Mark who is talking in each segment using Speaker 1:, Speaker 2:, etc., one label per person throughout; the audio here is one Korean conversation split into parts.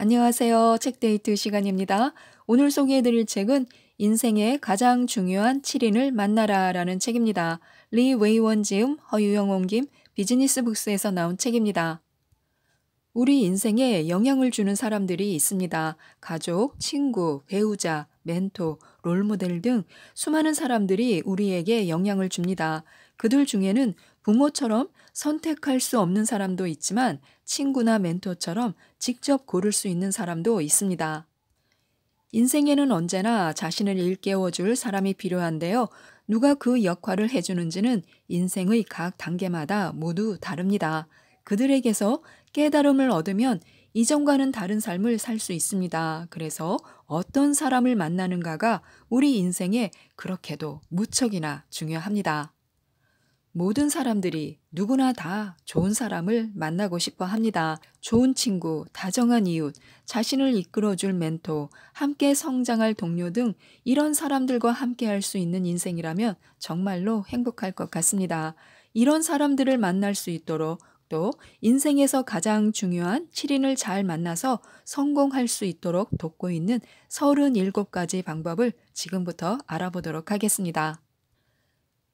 Speaker 1: 안녕하세요. 책데이트 시간입니다. 오늘 소개해드릴 책은 인생의 가장 중요한 7인을 만나라 라는 책입니다. 리 웨이원 지음, 허유영 옹김, 비즈니스 북스에서 나온 책입니다. 우리 인생에 영향을 주는 사람들이 있습니다. 가족, 친구, 배우자, 멘토, 롤모델 등 수많은 사람들이 우리에게 영향을 줍니다. 그들 중에는 부모처럼 선택할 수 없는 사람도 있지만 친구나 멘토처럼 직접 고를 수 있는 사람도 있습니다. 인생에는 언제나 자신을 일깨워줄 사람이 필요한데요. 누가 그 역할을 해주는지는 인생의 각 단계마다 모두 다릅니다. 그들에게서 깨달음을 얻으면 이전과는 다른 삶을 살 수 있습니다. 그래서 어떤 사람을 만나는가가 우리 인생에 그렇게도 무척이나 중요합니다. 모든 사람들이 누구나 다 좋은 사람을 만나고 싶어 합니다. 좋은 친구, 다정한 이웃, 자신을 이끌어줄 멘토, 함께 성장할 동료 등 이런 사람들과 함께 할 수 있는 인생이라면 정말로 행복할 것 같습니다. 이런 사람들을 만날 수 있도록 또 인생에서 가장 중요한 7인을 잘 만나서 성공할 수 있도록 돕고 있는 37가지 방법을 지금부터 알아보도록 하겠습니다.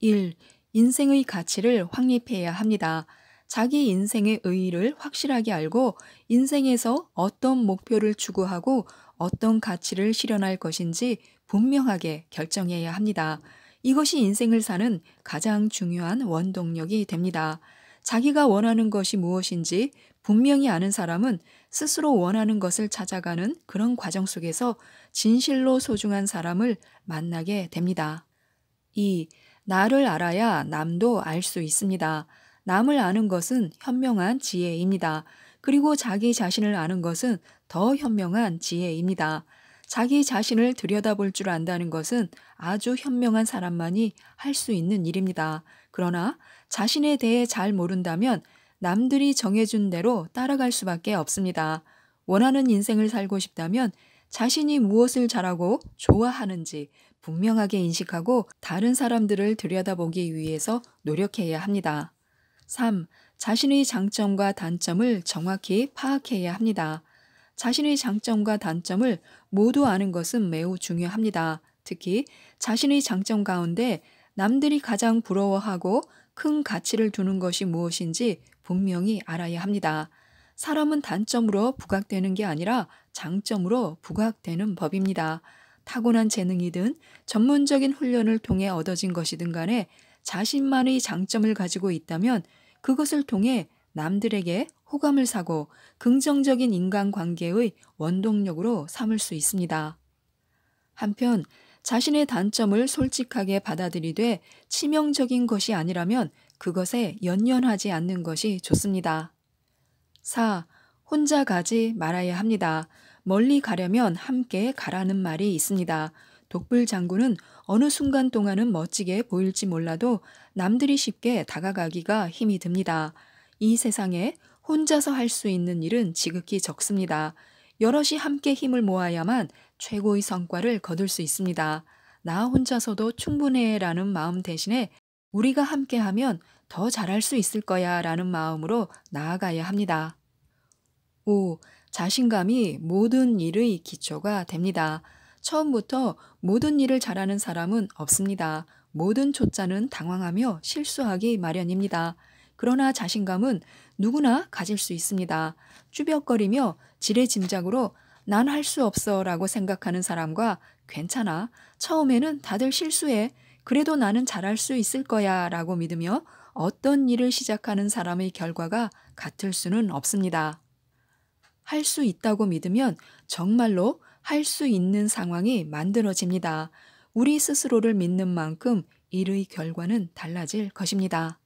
Speaker 1: 1. 인생의 가치를 확립해야 합니다. 자기 인생의 의의를 확실하게 알고 인생에서 어떤 목표를 추구하고 어떤 가치를 실현할 것인지 분명하게 결정해야 합니다. 이것이 인생을 사는 가장 중요한 원동력이 됩니다. 자기가 원하는 것이 무엇인지 분명히 아는 사람은 스스로 원하는 것을 찾아가는 그런 과정 속에서 진실로 소중한 사람을 만나게 됩니다. 2. 나를 알아야 남도 알 수 있습니다. 남을 아는 것은 현명한 지혜입니다. 그리고 자기 자신을 아는 것은 더 현명한 지혜입니다. 자기 자신을 들여다볼 줄 안다는 것은 아주 현명한 사람만이 할 수 있는 일입니다. 그러나 자신에 대해 잘 모른다면 남들이 정해준 대로 따라갈 수밖에 없습니다. 원하는 인생을 살고 싶다면 자신이 무엇을 잘하고 좋아하는지 분명하게 인식하고 다른 사람들을 들여다보기 위해서 노력해야 합니다. 3. 자신의 장점과 단점을 정확히 파악해야 합니다. 자신의 장점과 단점을 모두 아는 것은 매우 중요합니다. 특히 자신의 장점 가운데 남들이 가장 부러워하고 큰 가치를 두는 것이 무엇인지 분명히 알아야 합니다. 사람은 단점으로 부각되는 게 아니라 장점으로 부각되는 법입니다. 타고난 재능이든 전문적인 훈련을 통해 얻어진 것이든 간에 자신만의 장점을 가지고 있다면 그것을 통해 남들에게 호감을 사고 긍정적인 인간관계의 원동력으로 삼을 수 있습니다. 한편 자신의 단점을 솔직하게 받아들이되 치명적인 것이 아니라면 그것에 연연하지 않는 것이 좋습니다. 4. 혼자 가지 말아야 합니다. 멀리 가려면 함께 가라는 말이 있습니다. 독불 장군은 어느 순간 동안은 멋지게 보일지 몰라도 남들이 쉽게 다가가기가 힘이 듭니다. 이 세상에 혼자서 할 수 있는 일은 지극히 적습니다. 여럿이 함께 힘을 모아야만 최고의 성과를 거둘 수 있습니다. 나 혼자서도 충분해 라는 마음 대신에 우리가 함께하면 더 잘할 수 있을 거야 라는 마음으로 나아가야 합니다. 5. 자신감이 모든 일의 기초가 됩니다. 처음부터 모든 일을 잘하는 사람은 없습니다. 모든 초짜는 당황하며 실수하기 마련입니다. 그러나 자신감은 누구나 가질 수 있습니다. 쭈뼛거리며 지레짐작으로 난 할 수 없어 라고 생각하는 사람과 괜찮아. 처음에는 다들 실수해. 그래도 나는 잘할 수 있을 거야 라고 믿으며 어떤 일을 시작하는 사람의 결과가 같을 수는 없습니다. 할수 있다고 믿으면 정말로 할 수 있는 상황이 만들어집니다. 우리 스스로를 믿는 만큼 일의 결과는 달라질 것입니다.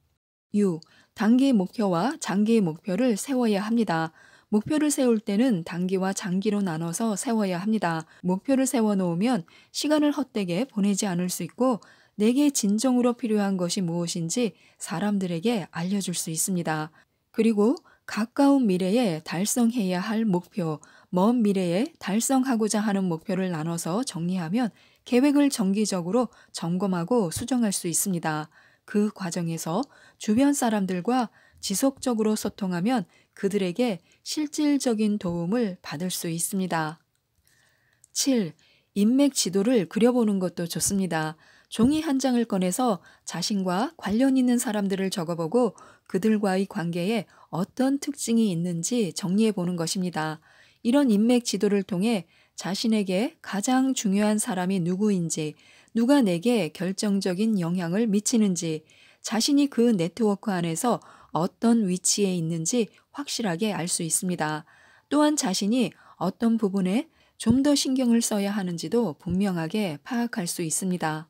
Speaker 1: 6. 단기 목표와 장기 목표를 세워야 합니다. 목표를 세울 때는 단기와 장기로 나눠서 세워야 합니다. 목표를 세워놓으면 시간을 헛되게 보내지 않을 수 있고 내게 진정으로 필요한 것이 무엇인지 사람들에게 알려줄 수 있습니다. 그리고 가까운 미래에 달성해야 할 목표, 먼 미래에 달성하고자 하는 목표를 나눠서 정리하면 계획을 정기적으로 점검하고 수정할 수 있습니다. 그 과정에서 주변 사람들과 지속적으로 소통하면 그들에게 실질적인 도움을 받을 수 있습니다. 7. 인맥 지도를 그려보는 것도 좋습니다. 종이 한 장을 꺼내서 자신과 관련 있는 사람들을 적어보고 그들과의 관계에 어떤 특징이 있는지 정리해 보는 것입니다. 이런 인맥 지도를 통해 자신에게 가장 중요한 사람이 누구인지, 누가 내게 결정적인 영향을 미치는지, 자신이 그 네트워크 안에서 어떤 위치에 있는지 확실하게 알 수 있습니다. 또한 자신이 어떤 부분에 좀 더 신경을 써야 하는지도 분명하게 파악할 수 있습니다.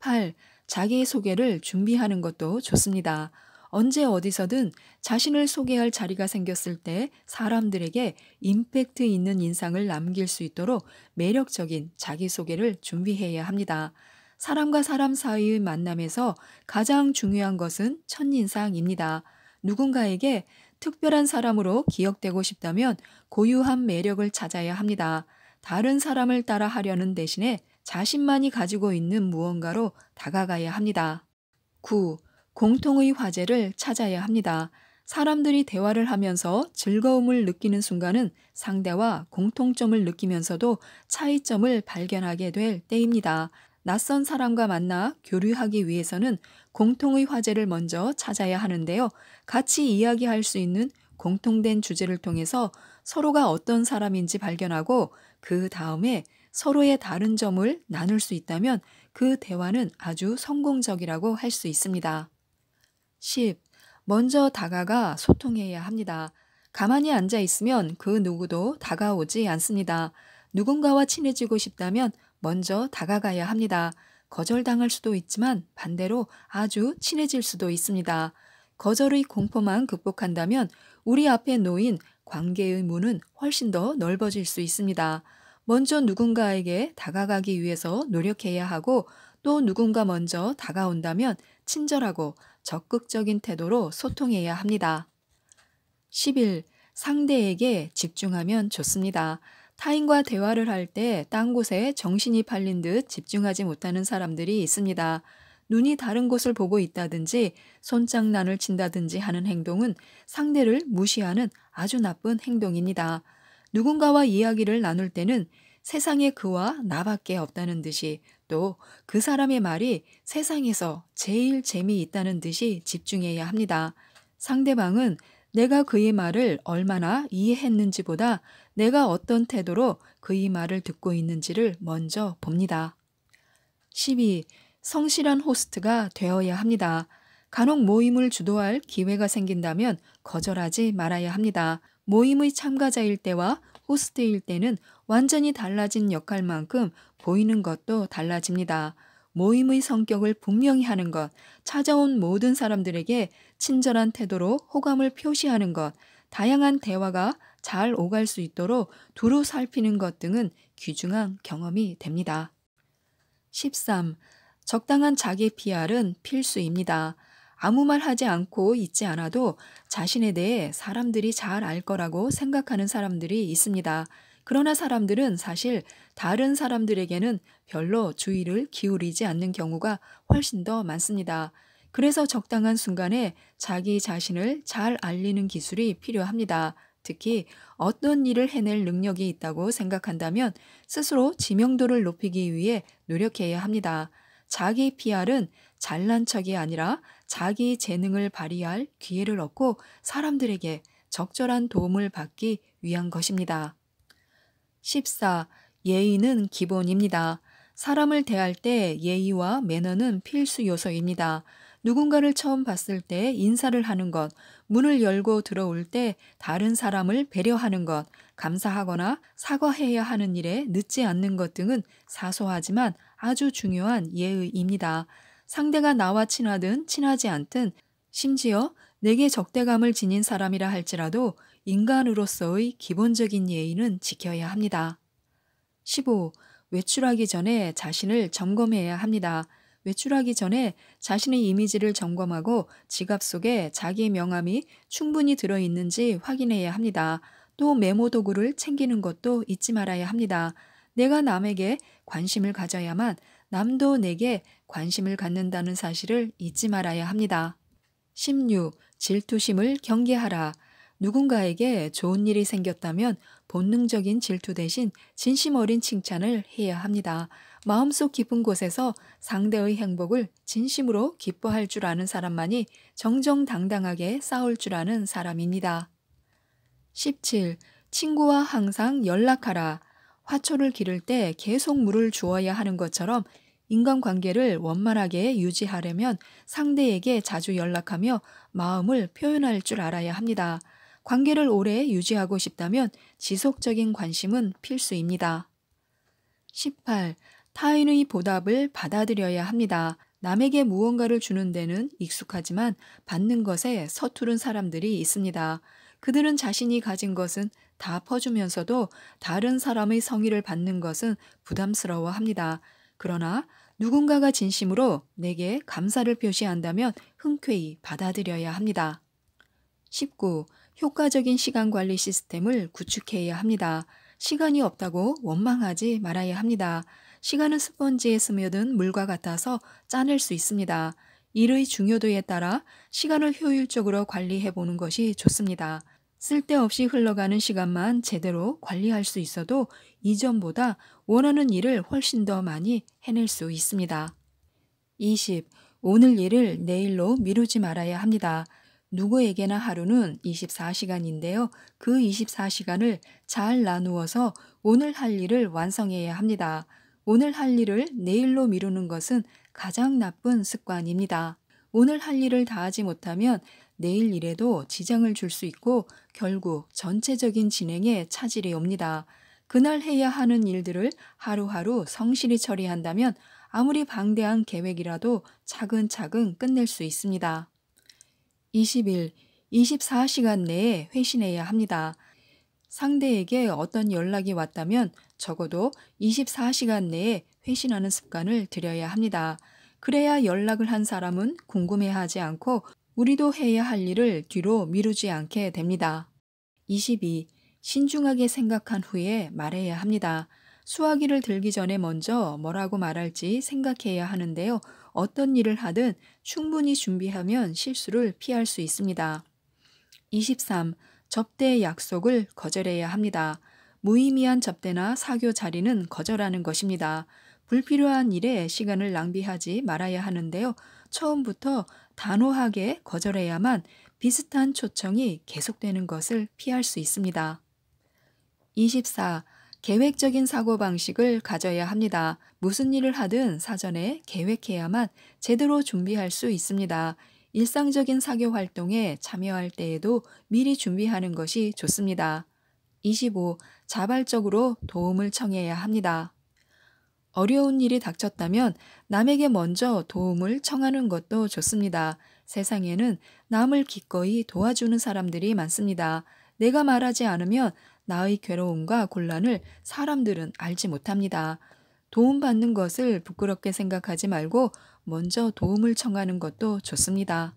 Speaker 1: 8. 자기소개를 준비하는 것도 좋습니다. 언제 어디서든 자신을 소개할 자리가 생겼을 때 사람들에게 임팩트 있는 인상을 남길 수 있도록 매력적인 자기소개를 준비해야 합니다. 사람과 사람 사이의 만남에서 가장 중요한 것은 첫인상입니다. 누군가에게 특별한 사람으로 기억되고 싶다면 고유한 매력을 찾아야 합니다. 다른 사람을 따라 하려는 대신에 자신만이 가지고 있는 무언가로 다가가야 합니다. 9. 공통의 화제를 찾아야 합니다. 사람들이 대화를 하면서 즐거움을 느끼는 순간은 상대와 공통점을 느끼면서도 차이점을 발견하게 될 때입니다. 낯선 사람과 만나 교류하기 위해서는 공통의 화제를 먼저 찾아야 하는데요. 같이 이야기할 수 있는 공통된 주제를 통해서 서로가 어떤 사람인지 발견하고 그 다음에 서로의 다른 점을 나눌 수 있다면 그 대화는 아주 성공적이라고 할 수 있습니다. 10. 먼저 다가가 소통해야 합니다. 가만히 앉아 있으면 그 누구도 다가오지 않습니다. 누군가와 친해지고 싶다면 먼저 다가가야 합니다. 거절당할 수도 있지만 반대로 아주 친해질 수도 있습니다. 거절의 공포만 극복한다면 우리 앞에 놓인 관계의 문은 훨씬 더 넓어질 수 있습니다. 먼저 누군가에게 다가가기 위해서 노력해야 하고 또 누군가 먼저 다가온다면 친절하고 적극적인 태도로 소통해야 합니다. 10일 상대에게 집중하면 좋습니다. 타인과 대화를 할 때 딴 곳에 정신이 팔린 듯 집중하지 못하는 사람들이 있습니다. 눈이 다른 곳을 보고 있다든지 손장난을 친다든지 하는 행동은 상대를 무시하는 아주 나쁜 행동입니다. 누군가와 이야기를 나눌 때는 세상에 그와 나밖에 없다는 듯이 또 그 사람의 말이 세상에서 제일 재미있다는 듯이 집중해야 합니다. 상대방은 내가 그의 말을 얼마나 이해했는지보다 내가 어떤 태도로 그의 말을 듣고 있는지를 먼저 봅니다. 12. 성실한 호스트가 되어야 합니다. 간혹 모임을 주도할 기회가 생긴다면 거절하지 말아야 합니다. 모임의 참가자일 때와 호스트일 때는 완전히 달라진 역할만큼 보이는 것도 달라집니다. 모임의 성격을 분명히 하는 것, 찾아온 모든 사람들에게 친절한 태도로 호감을 표시하는 것, 다양한 대화가 잘 오갈 수 있도록 두루 살피는 것 등은 귀중한 경험이 됩니다. 13. 적당한 자기 PR은 필수입니다. 아무 말 하지 않고 있지 않아도 자신에 대해 사람들이 잘 알 거라고 생각하는 사람들이 있습니다. 그러나 사람들은 사실 다른 사람들에게는 별로 주의를 기울이지 않는 경우가 훨씬 더 많습니다. 그래서 적당한 순간에 자기 자신을 잘 알리는 기술이 필요합니다. 특히 어떤 일을 해낼 능력이 있다고 생각한다면 스스로 지명도를 높이기 위해 노력해야 합니다. 자기 PR은 잘난 척이 아니라 자기 재능을 발휘할 기회를 얻고 사람들에게 적절한 도움을 받기 위한 것입니다. 14. 예의는 기본입니다. 사람을 대할 때 예의와 매너는 필수 요소입니다. 누군가를 처음 봤을 때 인사를 하는 것, 문을 열고 들어올 때 다른 사람을 배려하는 것, 감사하거나 사과해야 하는 일에 늦지 않는 것 등은 사소하지만 아주 중요한 예의입니다. 상대가 나와 친하든 친하지 않든 심지어 내게 적대감을 지닌 사람이라 할지라도 인간으로서의 기본적인 예의는 지켜야 합니다. 15. 외출하기 전에 자신을 점검해야 합니다. 외출하기 전에 자신의 이미지를 점검하고 지갑 속에 자기 명함이 충분히 들어있는지 확인해야 합니다. 또 메모 도구를 챙기는 것도 잊지 말아야 합니다. 내가 남에게 관심을 가져야만 남도 내게 관심을 갖는다는 사실을 잊지 말아야 합니다. 16. 질투심을 경계하라. 누군가에게 좋은 일이 생겼다면 본능적인 질투 대신 진심 어린 칭찬을 해야 합니다. 마음속 깊은 곳에서 상대의 행복을 진심으로 기뻐할 줄 아는 사람만이 정정당당하게 싸울 줄 아는 사람입니다. 17. 친구와 항상 연락하라. 화초를 기를 때 계속 물을 주어야 하는 것처럼 인간관계를 원만하게 유지하려면 상대에게 자주 연락하며 마음을 표현할 줄 알아야 합니다. 관계를 오래 유지하고 싶다면 지속적인 관심은 필수입니다. 18. 타인의 보답을 받아들여야 합니다. 남에게 무언가를 주는 데는 익숙하지만 받는 것에 서투른 사람들이 있습니다. 그들은 자신이 가진 것은 다 퍼주면서도 다른 사람의 성의를 받는 것은 부담스러워 합니다. 그러나 누군가가 진심으로 내게 감사를 표시한다면 흔쾌히 받아들여야 합니다. 19. 효과적인 시간 관리 시스템을 구축해야 합니다. 시간이 없다고 원망하지 말아야 합니다. 시간은 스펀지에 스며든 물과 같아서 짜낼 수 있습니다. 일의 중요도에 따라 시간을 효율적으로 관리해 보는 것이 좋습니다. 쓸데없이 흘러가는 시간만 제대로 관리할 수 있어도 이전보다 원하는 일을 훨씬 더 많이 해낼 수 있습니다. 20. 오늘 일을 내일로 미루지 말아야 합니다. 누구에게나 하루는 24시간인데요. 그 24시간을 잘 나누어서 오늘 할 일을 완성해야 합니다. 오늘 할 일을 내일로 미루는 것은 가장 나쁜 습관입니다. 오늘 할 일을 다하지 못하면 내일 일에도 지장을 줄 수 있고 결국 전체적인 진행에 차질이 옵니다. 그날 해야 하는 일들을 하루하루 성실히 처리한다면 아무리 방대한 계획이라도 차근차근 끝낼 수 있습니다. 20일, 24시간 내에 회신해야 합니다. 상대에게 어떤 연락이 왔다면 적어도 24시간 내에 회신하는 습관을 들여야 합니다. 그래야 연락을 한 사람은 궁금해하지 않고 우리도 해야 할 일을 뒤로 미루지 않게 됩니다. 22. 신중하게 생각한 후에 말해야 합니다. 수화기를 들기 전에 먼저 뭐라고 말할지 생각해야 하는데요. 어떤 일을 하든 충분히 준비하면 실수를 피할 수 있습니다. 23. 접대 약속을 거절해야 합니다. 무의미한 접대나 사교 자리는 거절하는 것입니다. 불필요한 일에 시간을 낭비하지 말아야 하는데요. 처음부터 단호하게 거절해야만 비슷한 초청이 계속되는 것을 피할 수 있습니다. 24. 계획적인 사고방식을 가져야 합니다. 무슨 일을 하든 사전에 계획해야만 제대로 준비할 수 있습니다. 일상적인 사교 활동에 참여할 때에도 미리 준비하는 것이 좋습니다. 25. 자발적으로 도움을 청해야 합니다. 어려운 일이 닥쳤다면 남에게 먼저 도움을 청하는 것도 좋습니다. 세상에는 남을 기꺼이 도와주는 사람들이 많습니다. 내가 말하지 않으면 나의 괴로움과 곤란을 사람들은 알지 못합니다. 도움받는 것을 부끄럽게 생각하지 말고 먼저 도움을 청하는 것도 좋습니다.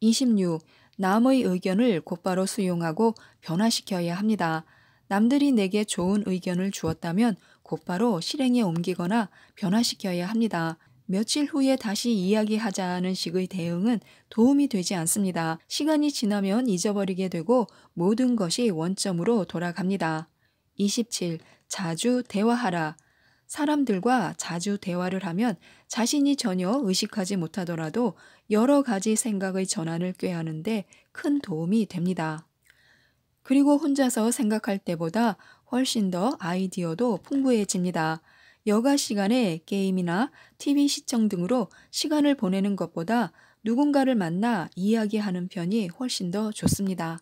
Speaker 1: 26. 남의 의견을 곧바로 수용하고 변화시켜야 합니다. 남들이 내게 좋은 의견을 주었다면 곧바로 실행에 옮기거나 변화시켜야 합니다. 며칠 후에 다시 이야기하자는 식의 대응은 도움이 되지 않습니다. 시간이 지나면 잊어버리게 되고 모든 것이 원점으로 돌아갑니다. 27. 자주 대화하라. 사람들과 자주 대화를 하면 자신이 전혀 의식하지 못하더라도 여러 가지 생각의 전환을 꾀하는데 큰 도움이 됩니다. 그리고 혼자서 생각할 때보다 훨씬 더 아이디어도 풍부해집니다. 여가 시간에 게임이나 TV 시청 등으로 시간을 보내는 것보다 누군가를 만나 이야기하는 편이 훨씬 더 좋습니다.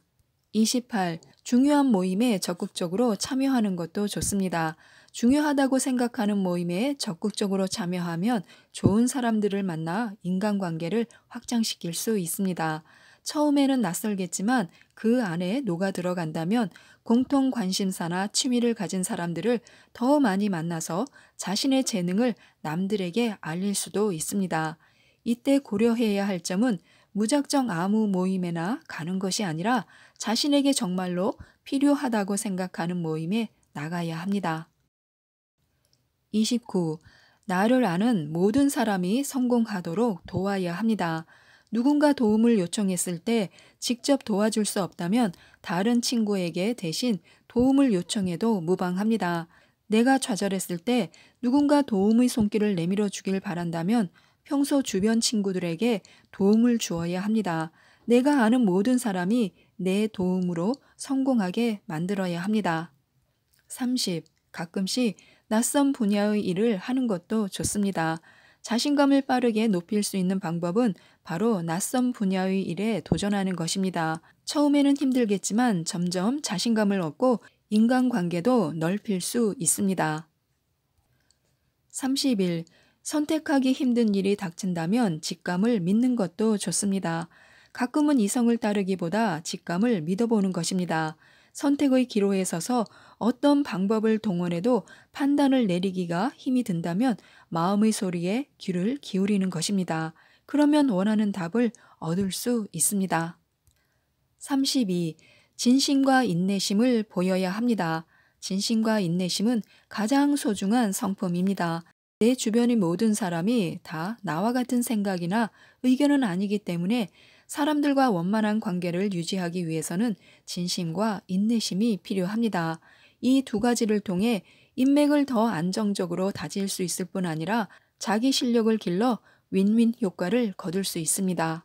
Speaker 1: 28. 중요한 모임에 적극적으로 참여하는 것도 좋습니다. 중요하다고 생각하는 모임에 적극적으로 참여하면 좋은 사람들을 만나 인간관계를 확장시킬 수 있습니다. 처음에는 낯설겠지만 그 안에 녹아 들어간다면 공통 관심사나 취미를 가진 사람들을 더 많이 만나서 자신의 재능을 남들에게 알릴 수도 있습니다. 이때 고려해야 할 점은 무작정 아무 모임에나 가는 것이 아니라 자신에게 정말로 필요하다고 생각하는 모임에 나가야 합니다. 29. 나를 아는 모든 사람이 성공하도록 도와야 합니다. 누군가 도움을 요청했을 때 직접 도와줄 수 없다면 다른 친구에게 대신 도움을 요청해도 무방합니다. 내가 좌절했을 때 누군가 도움의 손길을 내밀어 주길 바란다면 평소 주변 친구들에게 도움을 주어야 합니다. 내가 아는 모든 사람이 내 도움으로 성공하게 만들어야 합니다. 30. 가끔씩 낯선 분야의 일을 하는 것도 좋습니다. 자신감을 빠르게 높일 수 있는 방법은 바로 낯선 분야의 일에 도전하는 것입니다. 처음에는 힘들겠지만 점점 자신감을 얻고 인간관계도 넓힐 수 있습니다. 30일. 선택하기 힘든 일이 닥친다면 직감을 믿는 것도 좋습니다. 가끔은 이성을 따르기보다 직감을 믿어보는 것입니다. 선택의 기로에 서서 어떤 방법을 동원해도 판단을 내리기가 힘이 든다면 마음의 소리에 귀를 기울이는 것입니다. 그러면 원하는 답을 얻을 수 있습니다. 32. 진심과 인내심을 보여야 합니다. 진심과 인내심은 가장 소중한 성품입니다. 내 주변의 모든 사람이 다 나와 같은 생각이나 의견은 아니기 때문에 사람들과 원만한 관계를 유지하기 위해서는 진심과 인내심이 필요합니다. 이 두 가지를 통해 인맥을 더 안정적으로 다질 수 있을 뿐 아니라 자기 실력을 길러 윈윈 효과를 거둘 수 있습니다.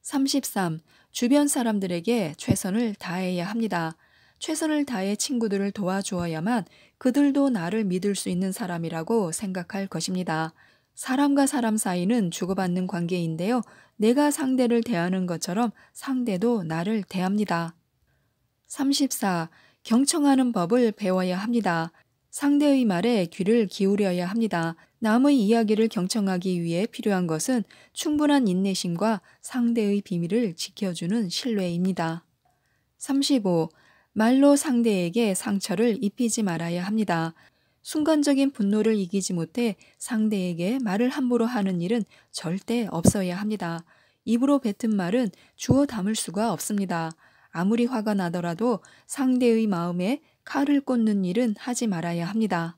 Speaker 1: 33. 주변 사람들에게 최선을 다해야 합니다. 최선을 다해 친구들을 도와주어야만 그들도 나를 믿을 수 있는 사람이라고 생각할 것입니다. 사람과 사람 사이는 주고받는 관계인데요. 내가 상대를 대하는 것처럼 상대도 나를 대합니다. 34. 경청하는 법을 배워야 합니다. 상대의 말에 귀를 기울여야 합니다. 남의 이야기를 경청하기 위해 필요한 것은 충분한 인내심과 상대의 비밀을 지켜주는 신뢰입니다. 35. 말로 상대에게 상처를 입히지 말아야 합니다. 순간적인 분노를 이기지 못해 상대에게 말을 함부로 하는 일은 절대 없어야 합니다. 입으로 뱉은 말은 주워 담을 수가 없습니다. 아무리 화가 나더라도 상대의 마음에 칼을 꽂는 일은 하지 말아야 합니다.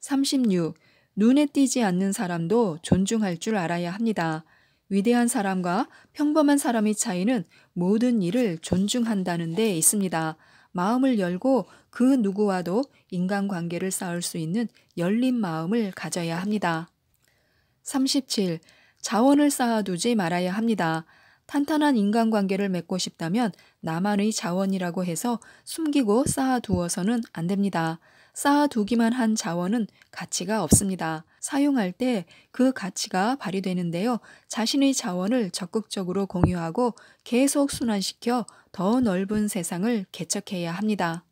Speaker 1: 36. 눈에 띄지 않는 사람도 존중할 줄 알아야 합니다. 위대한 사람과 평범한 사람의 차이는 모든 일을 존중한다는 데 있습니다. 마음을 열고 그 누구와도 인간관계를 쌓을 수 있는 열린 마음을 가져야 합니다. 37. 자원을 쌓아두지 말아야 합니다. 탄탄한 인간관계를 맺고 싶다면 나만의 자원이라고 해서 숨기고 쌓아두어서는 안 됩니다. 쌓아두기만 한 자원은 가치가 없습니다. 사용할 때 그 가치가 발휘되는데요. 자신의 자원을 적극적으로 공유하고 계속 순환시켜 더 넓은 세상을 개척해야 합니다.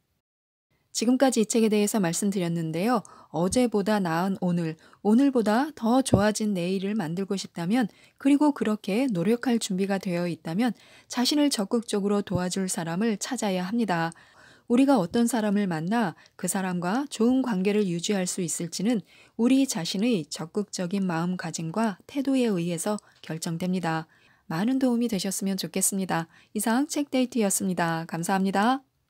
Speaker 1: 지금까지 이 책에 대해서 말씀드렸는데요. 어제보다 나은 오늘, 오늘보다 더 좋아진 내일을 만들고 싶다면, 그리고 그렇게 노력할 준비가 되어 있다면, 자신을 적극적으로 도와줄 사람을 찾아야 합니다. 우리가 어떤 사람을 만나 그 사람과 좋은 관계를 유지할 수 있을지는 우리 자신의 적극적인 마음가짐과 태도에 의해서 결정됩니다. 많은 도움이 되셨으면 좋겠습니다. 이상 책데이트였습니다. 감사합니다.